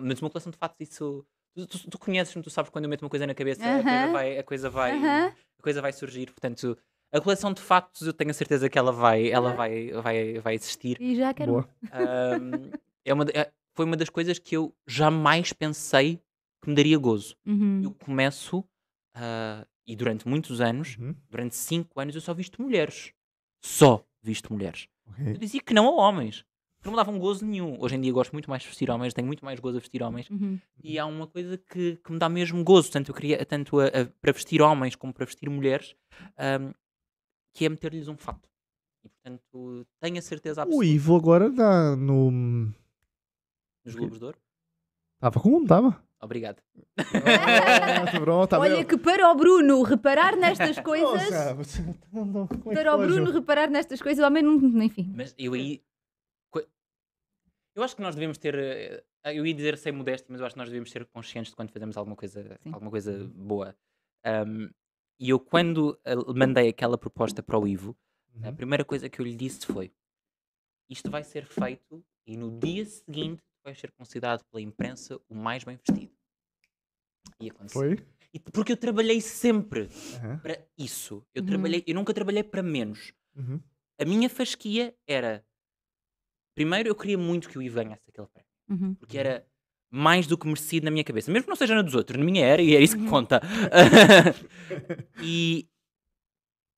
Mas uma coleção de fatos, isso. Tu, tu, tu conheces-me, tu sabes quando eu meto uma coisa na cabeça, uh -huh. a coisa vai, a coisa vai, uh -huh. a coisa vai surgir. Portanto, a coleção de fatos, eu tenho a certeza que ela vai, ela vai, vai, vai existir. E já quero. Um, é uma, é, foi uma das coisas que eu jamais pensei que me daria gozo. Uhum. Eu começo, uh, e durante muitos anos, uhum. durante cinco anos, eu só visto mulheres. Só visto mulheres. Okay. Eu dizia que não a homens não me dava um gozo nenhum. Hoje em dia gosto muito mais de vestir homens, tenho muito mais gozo a vestir homens. Uhum. E há uma coisa que, que, me dá mesmo gozo, tanto, eu queria, tanto a, a, para vestir homens como para vestir mulheres, um, que é meter-lhes um fato. E portanto, tenho a certeza absoluta. O Ivo agora dá no. Nos Globos de Ouro? Estava como? Estava? Obrigado. Tá Olha que para o Bruno reparar nestas coisas. É para o Bruno reparar nestas coisas, ao menos, enfim. Mas eu aí eu acho que nós devemos ter. Eh, eu ia dizer sem modéstia, mas eu acho que nós devemos ser conscientes de quando fazemos alguma coisa, alguma coisa uhum. boa. Um, e eu, quando eh, mandei aquela proposta para o Ivo, uhum. a primeira coisa que eu lhe disse foi: Isto vai ser feito e no dia seguinte vai ser considerado pela imprensa o mais bem vestido. E aconteceu. Foi? E porque eu trabalhei sempre uhum. para isso. Eu, uhum. trabalhei, eu nunca trabalhei para menos. Uhum. A minha fasquia era Primeiro, eu queria muito que o Ivo ganhasse aquele prémio. Uhum. Porque era mais do que merecido na minha cabeça. Mesmo que não seja na dos outros, na minha era, e era é isso que uhum. conta. e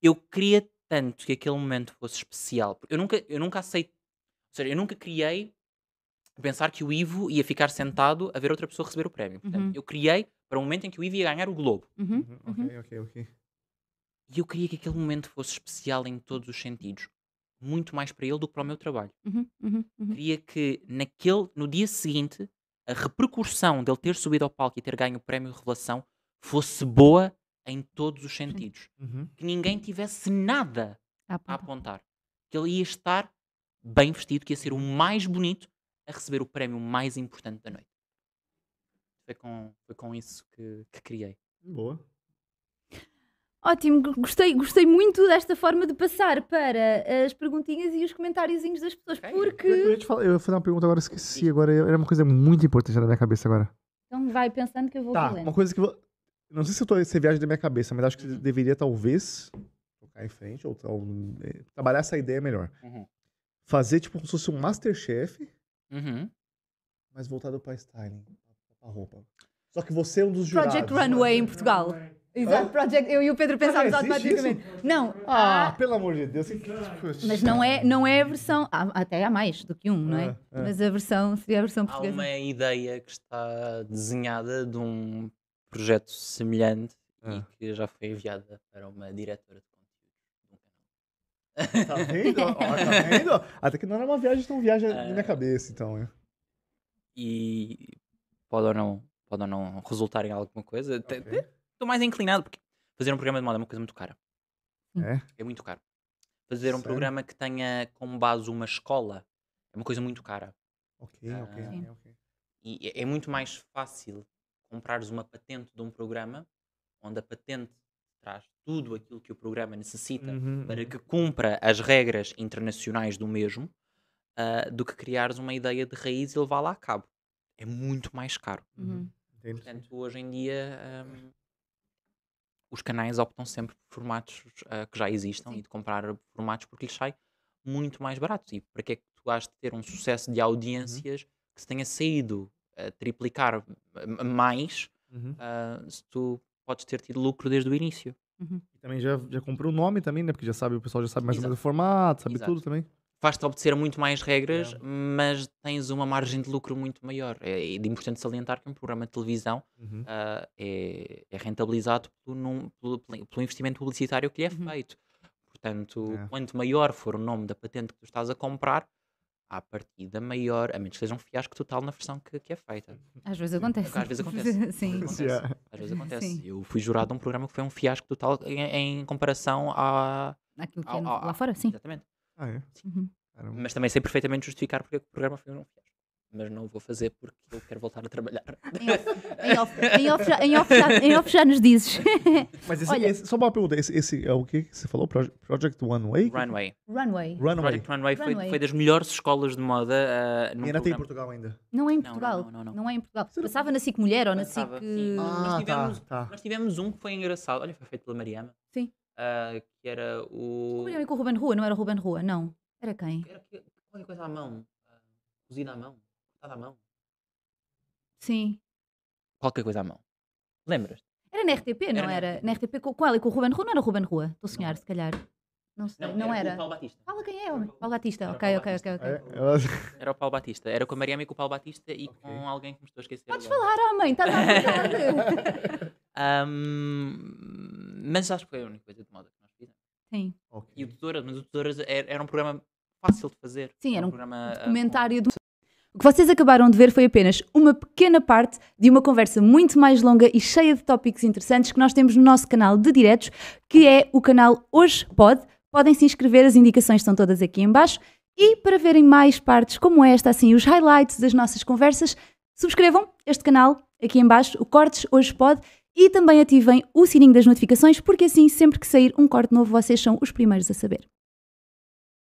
eu queria tanto que aquele momento fosse especial. Eu nunca, eu nunca aceito. Ou seja, eu nunca criei pensar que o Ivo ia ficar sentado a ver outra pessoa receber o prémio. Portanto, uhum. eu criei para o um momento em que o Ivo ia ganhar o Globo. Uhum. uhum. Uhum. Ok, ok, ok. E eu queria que aquele momento fosse especial em todos os sentidos muito mais para ele do que para o meu trabalho. Uhum, uhum, uhum. Queria que naquele, no dia seguinte a repercussão dele ter subido ao palco e ter ganho o prémio Revelação fosse boa em todos os sentidos. Uhum. Que ninguém tivesse nada a apontar. a apontar. Que ele ia estar bem vestido, que ia ser o mais bonito a receber o prémio mais importante da noite. Foi com, foi com isso que, que criei. Boa. Ótimo, gostei, gostei muito desta forma de passar para eh, as perguntinhas e os comentáriozinhos das pessoas, porque... Eu ia, falar, eu ia fazer uma pergunta agora, esqueci, agora era uma coisa muito importante na minha cabeça agora. Então vai pensando que eu vou tá, uma coisa que... Não sei se eu tô, se é viagem da minha cabeça, mas acho que uhum. deveria talvez tocar em frente ou, tal eh, trabalhar essa ideia melhor. Uhum. Fazer tipo como se fosse um Masterchef, uhum. mas voltado para styling, pra roupa. Só que você é um dos jurados. Project Runway em Portugal. Exato, ah? Project. Eu e o Pedro pensávamos ah, automaticamente. Isso? Não. Ah, pelo amor de Deus. É Mas não é, não é a versão. Há, até há mais do que um, não é? Ah, ah, Mas a versão seria a versão portuguesa. Há uma ideia que está desenhada de um projeto semelhante e ah. que já foi enviada para uma diretora de conteúdos Tá vendo? Ó, tá vendo? Até que não era uma viagem, então viagem ah. na minha cabeça, então. E pode ou não, pode ou não resultar em alguma coisa. Tá okay estou mais inclinado, porque fazer um programa de moda é uma coisa muito cara. Hum. É? É muito caro. Fazer Sério? um programa que tenha como base uma escola é uma coisa muito cara. Ok, ok, ah, sim. ok. E é, é, muito mais fácil comprares uma patente de um programa onde a patente traz tudo aquilo que o programa necessita uhum, para uhum. que cumpra as regras internacionais do mesmo, uh, do que criares uma ideia de raiz e levá-la a cabo. É muito mais caro. Uhum. uhum. Portanto, hoje em dia, um, os canais optam sempre por formatos uh, que já existam Sim. e de comprar formatos porque lhes sai muito mais barato. E para que é que tu has de ter um sucesso de uhum. audiências uhum. que se tenha saído a triplicar mais uhum. uh, se tu podes ter tido lucro desde o início? Uhum. E também já, já comprou o nome também, né? Porque já sabe, o pessoal já sabe mais Exato. ou menos o formato, sabe Exato. tudo também faz-te obedecer a muito mais regras, mas tens uma margem de lucro muito maior. É, é importante salientar que um programa de televisão uhum. uh, é, é, rentabilizado pelo, num, pelo, pelo, investimento publicitário que lhe é uhum. feito. Portanto, é. quanto maior for o nome da patente que tu estás a comprar, à partida maior, a menos que seja um fiasco total na versão que, que é feita. Às vezes acontece. Às vezes acontece. Sim. Acontece. Às vezes acontece. Sim. Eu fui jurado a um programa que foi um fiasco total em, em comparação a. Aquilo que é ao, é lá fora, sim. Exatamente. Ah, é? Sim. Uhum. Mas também sei perfeitamente justificar porque é o programa foi um fiasco. Mas não vou fazer porque eu quero voltar a trabalhar. Em off, em off, em off, já, em off já nos dizes. Mas esse, Olha. esse- só uma pergunta, esse, esse é o que você falou? Project One Way? Runway. Runway. Runway. Project Runway, Runway. Foi, foi das melhores escolas de moda ah, num E ainda tem em Portugal ainda. Não é em Não, não, Portugal. não, não, não. é em Portugal. Passava na SIC Mulher ou na SIC. Nós Ah, tá, tivemos- tá. Nós tivemos um que foi engraçado. Olha, foi feito pela Mariana. Sim. Ah, que era O o. com o Ruben Rua, não era o Ruben Rua, não. Era quem? Era que- qualquer é coisa à mão. cozinha ah, cozida à mão. Cortada à mão. Sim. Qualquer coisa à mão. Lembras? Era na RTP, não Era na era? Na RTP com, com ela e com o Ruben Rua, não era o Ruben Rua? Estou a sonhar, se calhar. Não sei, não, era? o Paulo Batista. Fala quem é, homem. Paulo Batista, Era ok, Paulo ok, ok, é, Batista. ok. Era o Paulo Batista. Era com a Mariam e com o Paulo Batista e com alguém que me estou a esquecer. Podes falar, homem, estás à vontade. Ahm, mas acho que foi a única coisa de moda que nós fizemos. Sim. Okay. E o Doutoras, mas o Doutoras era, é, era, um programa fácil de fazer. Sim, era um, programa, ah, documentário do... O que vocês acabaram de ver foi apenas uma pequena parte de uma conversa muito mais longa e cheia de tópicos interessantes que nós temos no nosso canal de diretos, que é o canal Hoje Pode. Podem se inscrever, as indicações estão todas aqui embaixo. E para verem mais partes como esta, assim, os highlights das nossas conversas, subscrevam este canal aqui embaixo, o Cortes Hoje Pode, e também ativem o sininho das notificações, porque assim, sempre que sair um corte novo, vocês são os primeiros a saber.